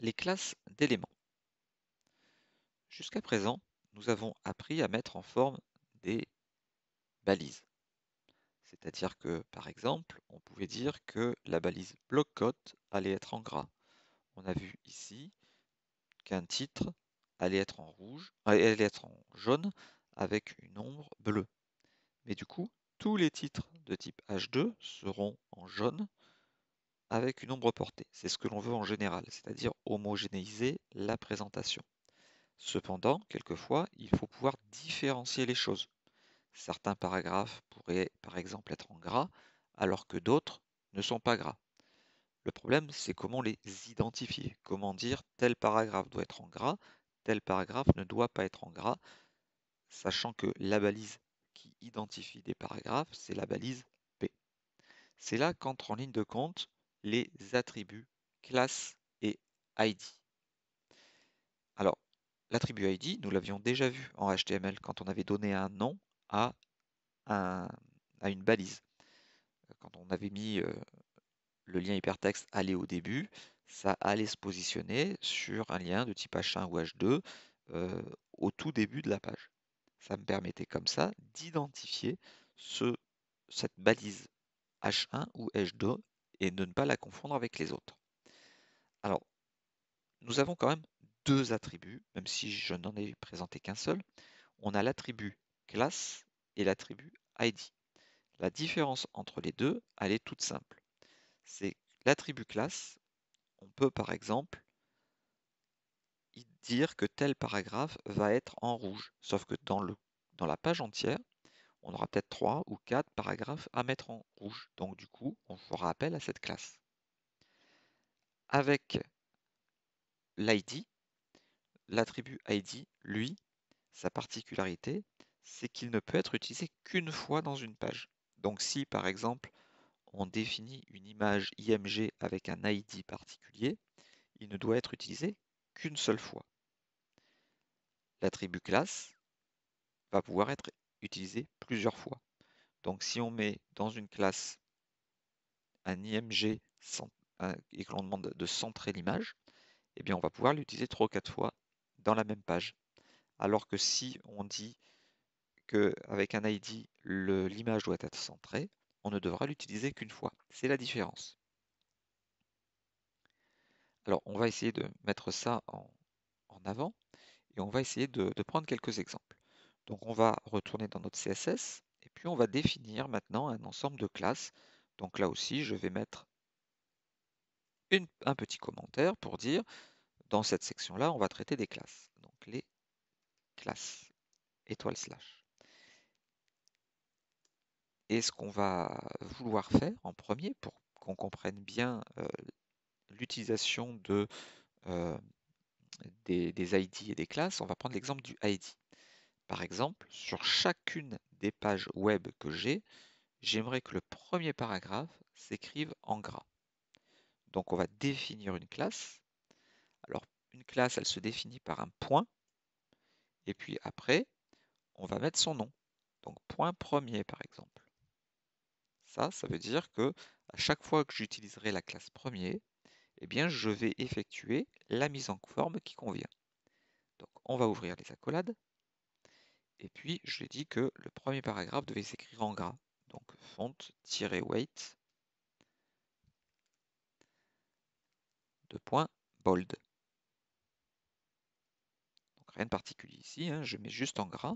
les classes d'éléments. Jusqu'à présent, nous avons appris à mettre en forme des balises. C'est-à-dire que, par exemple, on pouvait dire que la balise blockquote allait être en gras. On a vu ici qu'un titre allait être en rouge, euh, allait être en jaune avec une ombre bleue. Mais du coup, tous les titres de type H2 seront en jaune avec une ombre portée. C'est ce que l'on veut en général, c'est-à-dire homogénéiser la présentation. Cependant, quelquefois, il faut pouvoir différencier les choses. Certains paragraphes pourraient par exemple être en gras, alors que d'autres ne sont pas gras. Le problème, c'est comment les identifier, comment dire tel paragraphe doit être en gras, tel paragraphe ne doit pas être en gras, sachant que la balise qui identifie des paragraphes, c'est la balise P. C'est là qu'entre en ligne de compte les attributs classe et ID. Alors, l'attribut ID, nous l'avions déjà vu en HTML quand on avait donné un nom à, à une balise. Quand on avait mis euh, le lien hypertexte aller au début, ça allait se positionner sur un lien de type H1 ou H2 euh, au tout début de la page. Ça me permettait comme ça d'identifier ce, cette balise H1 ou H2 et ne pas la confondre avec les autres. Alors, nous avons quand même deux attributs, même si je n'en ai présenté qu'un seul. On a l'attribut classe et l'attribut ID. La différence entre les deux, elle est toute simple. C'est l'attribut classe, on peut par exemple dire que tel paragraphe va être en rouge, sauf que dans, dans la page entière, on aura peut-être trois ou quatre paragraphes à mettre en rouge. Donc du coup, on fera appel à cette classe. Avec l'ID, l'attribut ID, lui, sa particularité, c'est qu'il ne peut être utilisé qu'une fois dans une page. Donc si par exemple on définit une image IMG avec un ID particulier, il ne doit être utilisé qu'une seule fois. L'attribut classe va pouvoir être utiliser plusieurs fois. Donc si on met dans une classe un IMG et que l'on demande de centrer l'image, eh bien on va pouvoir l'utiliser trois ou quatre fois dans la même page. Alors que si on dit qu'avec un ID, l'image doit être centrée, on ne devra l'utiliser qu'une fois. C'est la différence. Alors on va essayer de mettre ça en, avant et on va essayer de prendre quelques exemples. Donc on va retourner dans notre CSS et puis on va définir maintenant un ensemble de classes. Donc là aussi, je vais mettre un petit commentaire pour dire dans cette section-là, on va traiter des classes. Donc les classes, étoile slash. Et ce qu'on va vouloir faire en premier pour qu'on comprenne bien euh, l'utilisation de, euh, des, des ID et des classes, on va prendre l'exemple du ID. Par exemple, sur chacune des pages web que j'ai, j'aimerais que le premier paragraphe s'écrive en gras. Donc on va définir une classe. Alors une classe, elle se définit par un point. Et puis après, on va mettre son nom. Donc point premier par exemple. Ça, ça veut dire que à chaque fois que j'utiliserai la classe premier, eh bien je vais effectuer la mise en forme qui convient. Donc on va ouvrir les accolades. Et puis, je lui ai dit que le premier paragraphe devait s'écrire en gras. Donc, font-weight, de point bold. Donc, rien de particulier ici, hein. je mets juste en gras.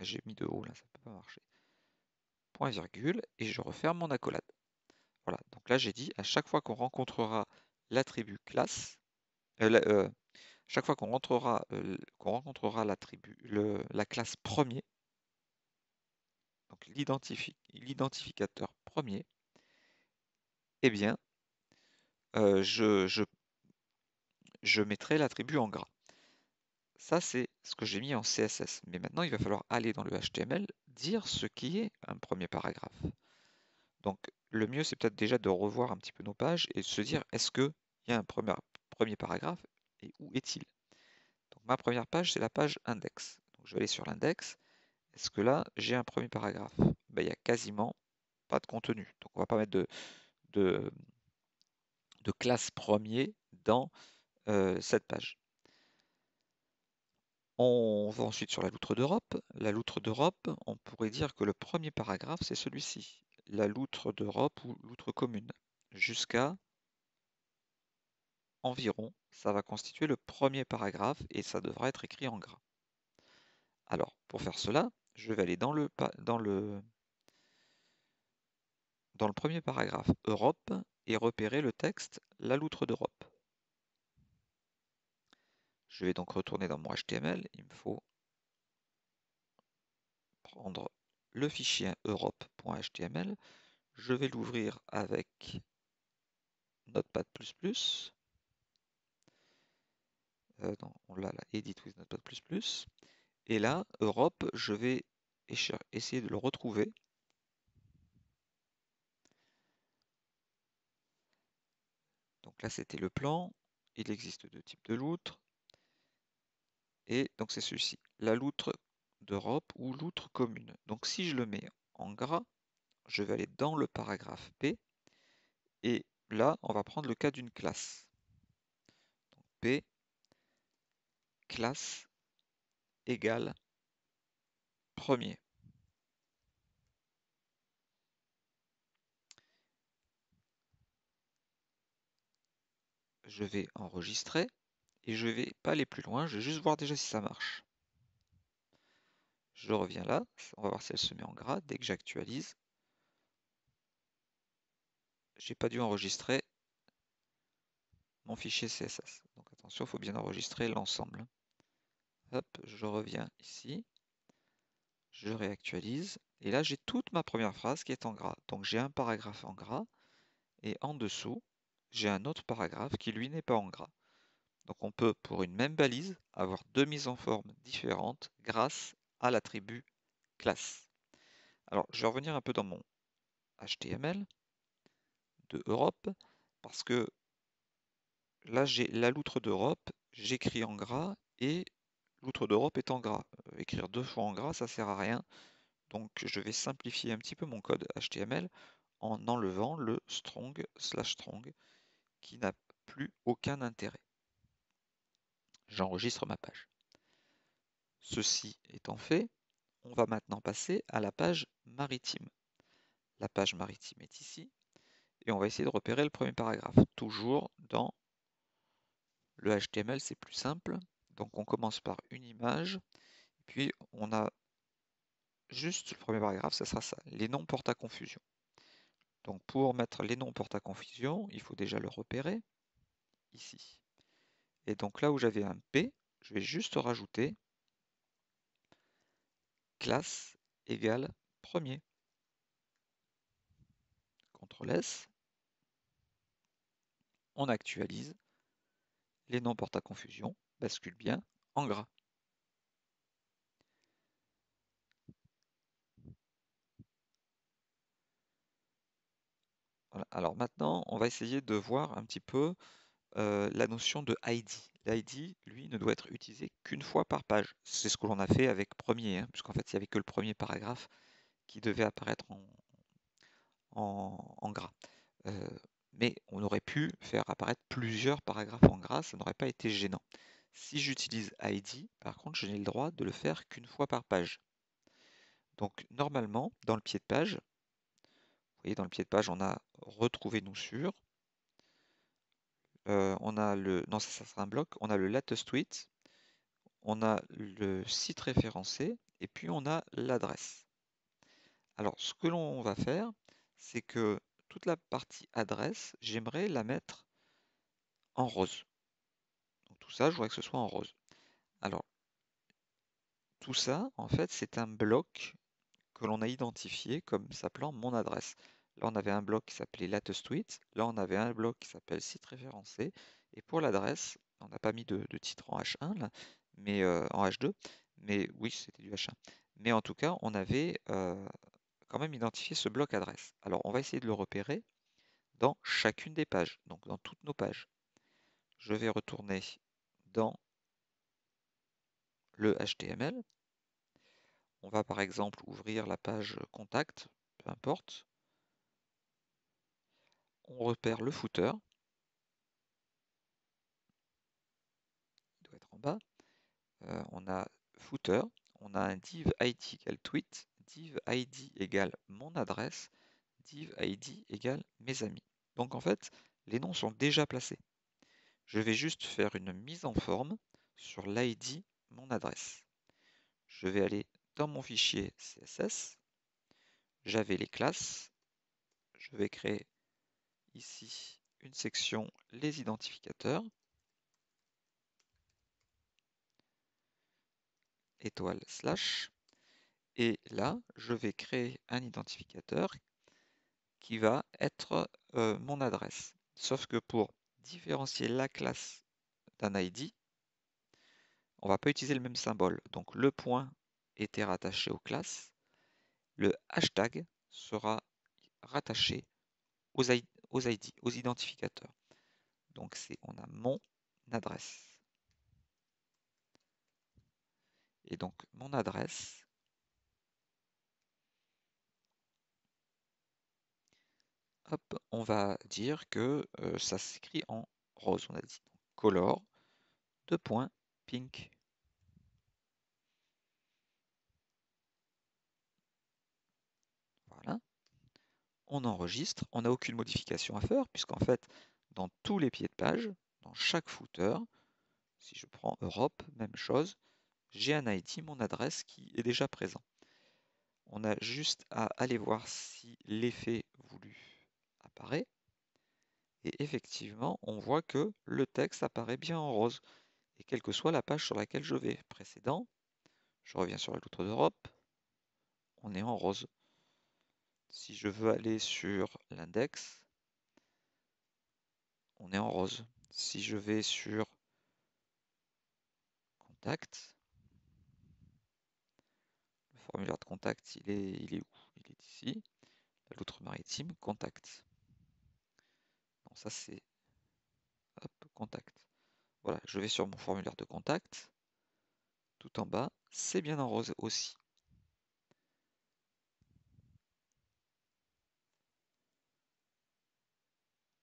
j'ai mis de haut, là, ça ne peut pas marcher. Point virgule, et je referme mon accolade. Voilà, donc là j'ai dit, à chaque fois qu'on rencontrera l'attribut classe, euh, euh, chaque fois qu'on rencontrera la, classe premier, donc l'identifi- l'identificateur premier, eh bien, je, mettrai l'attribut en gras. Ça, c'est ce que j'ai mis en CSS. Mais maintenant, il va falloir aller dans le HTML, dire ce qui est un premier paragraphe. Donc, le mieux, c'est peut-être déjà de revoir un petit peu nos pages et de se dire, est-ce qu'il y a un premier paragraphe et où est-il Donc ma première page, c'est la page index. Donc, je vais aller sur l'index. Est-ce que là, j'ai un premier paragraphe ben, Il n'y a quasiment pas de contenu. Donc on ne va pas mettre de, de, classe premier dans euh, cette page. On va ensuite sur la loutre d'Europe. La loutre d'Europe, on pourrait dire que le premier paragraphe, c'est celui-ci. La loutre d'Europe ou loutre commune. Jusqu'à environ, ça va constituer le premier paragraphe et ça devra être écrit en gras. Alors, pour faire cela, je vais aller dans le, dans le, dans le premier paragraphe Europe et repérer le texte La loutre d'Europe. Je vais donc retourner dans mon HTML. Il me faut prendre le fichier europe.html. Je vais l'ouvrir avec Notepad++. Euh, on l'a là, edit with Notepad++. Et là, Europe, je vais essayer de le retrouver. Donc là, c'était le plan. Il existe deux types de loutres. Et donc c'est celui-ci, la loutre d'Europe ou loutre commune. Donc si je le mets en gras, je vais aller dans le paragraphe P. Et là, on va prendre le cas d'une classe. Donc P, classe égale premier. Je vais enregistrer et je vais pas aller plus loin, je vais juste voir déjà si ça marche. Je reviens là, on va voir si elle se met en gras dès que j'actualise. J'ai pas dû enregistrer mon fichier CSS. Donc attention, il faut bien enregistrer l'ensemble. Hop, je reviens ici. Je réactualise. Et là, j'ai toute ma première phrase qui est en gras. Donc j'ai un paragraphe en gras. Et en dessous, j'ai un autre paragraphe qui, lui, n'est pas en gras. Donc on peut, pour une même balise, avoir deux mises en forme différentes grâce à l'attribut classe. Alors, je vais revenir un peu dans mon HTML de Europe, parce que là, j'ai la loutre d'Europe, j'écris en gras, et L'outre d'Europe est en gras. Euh, écrire deux fois en gras, ça sert à rien. Donc je vais simplifier un petit peu mon code HTML en enlevant le strong slash strong qui n'a plus aucun intérêt. J'enregistre ma page. Ceci étant fait, on va maintenant passer à la page maritime. La page maritime est ici et on va essayer de repérer le premier paragraphe. Toujours dans le HTML, c'est plus simple. Donc on commence par une image, puis on a juste le premier paragraphe, ça sera ça, les noms portent à confusion. Donc pour mettre les noms portent à confusion, il faut déjà le repérer ici. Et donc là où j'avais un P, je vais juste rajouter classe égale premier. CTRL S. On actualise. Les noms portent à confusion bascule bien en gras. Alors maintenant, on va essayer de voir un petit peu euh, la notion de ID. L'ID, lui, ne doit être utilisé qu'une fois par page. C'est ce que l'on a fait avec premier, hein, puisqu'en fait, il n'y avait que le premier paragraphe qui devait apparaître en, gras. Euh, mais on aurait pu faire apparaître plusieurs paragraphes en gras, ça n'aurait pas été gênant. Si j'utilise ID, par contre, je n'ai le droit de le faire qu'une fois par page. Donc normalement, dans le pied de page, vous voyez, dans le pied de page, on a retrouvé nous sur. Euh, on a le, non, ça, ça, sera un bloc. On a le latest tweet. On a le site référencé. Et puis, on a l'adresse. Alors, ce que l'on va faire, c'est que toute la partie adresse, j'aimerais la mettre en rose tout ça, je voudrais que ce soit en rose. Alors, tout ça, en fait, c'est un bloc que l'on a identifié comme s'appelant mon adresse. Là, on avait un bloc qui s'appelait latest tweet. Là, on avait un bloc qui s'appelle site référencé. Et pour l'adresse, on n'a pas mis de, titre en H1, mais euh, en H2. Mais oui, c'était du H1. Mais en tout cas, on avait euh, quand même identifié ce bloc adresse. Alors, on va essayer de le repérer dans chacune des pages, donc dans toutes nos pages. Je vais retourner dans le HTML. On va par exemple ouvrir la page contact, peu importe. On repère le footer. Il doit être en bas. Euh, on a footer, on a un div id égale tweet, div id égale mon adresse, div id égale mes amis. Donc en fait, les noms sont déjà placés. Je vais juste faire une mise en forme sur l'ID, mon adresse. Je vais aller dans mon fichier CSS. J'avais les classes. Je vais créer ici une section les identificateurs. étoile slash. Et là, je vais créer un identificateur qui va être euh, mon adresse. Sauf que pour différencier la classe d'un ID, on ne va pas utiliser le même symbole. Donc le point était rattaché aux classes, le hashtag sera rattaché aux, ID, aux, aux identificateurs. Donc c'est on a mon adresse. Et donc mon adresse, on va dire que ça s'écrit en rose. On a dit color, de points, pink. Voilà. On enregistre, on n'a aucune modification à faire, puisqu'en fait, dans tous les pieds de page, dans chaque footer, si je prends Europe, même chose, j'ai un ID, mon adresse qui est déjà présent. On a juste à aller voir si l'effet et effectivement, on voit que le texte apparaît bien en rose. Et quelle que soit la page sur laquelle je vais, précédent, je reviens sur la loutre d'Europe, on est en rose. Si je veux aller sur l'index, on est en rose. Si je vais sur contact, le formulaire de contact, il est, où Il est ici. La loutre maritime, contact ça c'est contact. Voilà, je vais sur mon formulaire de contact. Tout en bas, c'est bien en rose aussi.